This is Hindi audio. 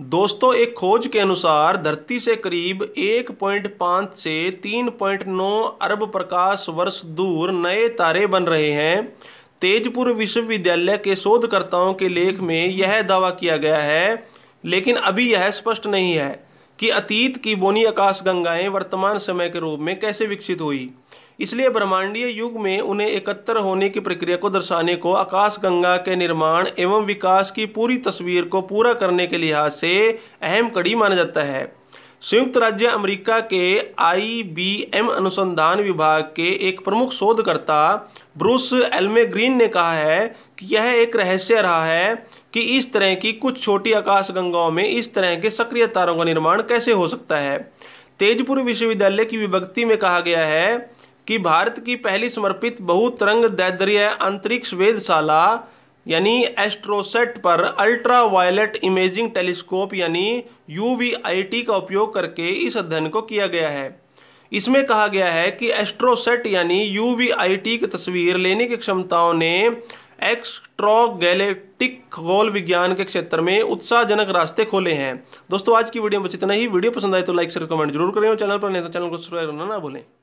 दोस्तों एक खोज के अनुसार धरती से करीब 1.5 से 3.9 अरब प्रकाश वर्ष दूर नए तारे बन रहे हैं तेजपुर विश्वविद्यालय के शोधकर्ताओं के लेख में यह दावा किया गया है लेकिन अभी यह स्पष्ट नहीं है कि अतीत की बोनी आकाश गंगाएं वर्तमान समय के रूप में कैसे विकसित हुई इसलिए ब्रह्मांडीय युग में उन्हें एकत्र होने की प्रक्रिया को दर्शाने को आकाश गंगा के निर्माण एवं विकास की पूरी तस्वीर को पूरा करने के लिहाज से अहम कड़ी माना जाता है संयुक्त राज्य अमेरिका के आईबीएम अनुसंधान विभाग के एक प्रमुख शोधकर्ता ब्रूस एलमेग्रीन ने कहा है कि यह एक रहस्य रहा है कि इस तरह की कुछ छोटी आकाशगंगाओं में इस तरह के सक्रिय तारों का निर्माण कैसे हो सकता है तेजपुर विश्वविद्यालय की विभक्ति में कहा गया है कि भारत की पहली समर्पित बहुतरंग दैर्ध्य अंतरिक्ष वेधशाला यानी एस्ट्रोसेट पर अल्ट्रा इमेजिंग टेलीस्कोप यानी यू का उपयोग करके इस अध्ययन को किया गया है इसमें कहा गया है कि एस्ट्रोसेट यानी यू की तस्वीर लेने की क्षमताओं ने गैलेक्टिक खगोल विज्ञान के क्षेत्र में उत्साहजनक रास्ते खोले हैं दोस्तों आज की वीडियो में बस इतना ही वीडियो पसंद आए तो लाइक शेयर कमेंट जरूर करें और चैनल पर नहीं तो चैनल को सब्सक्राइब करना ना भूलें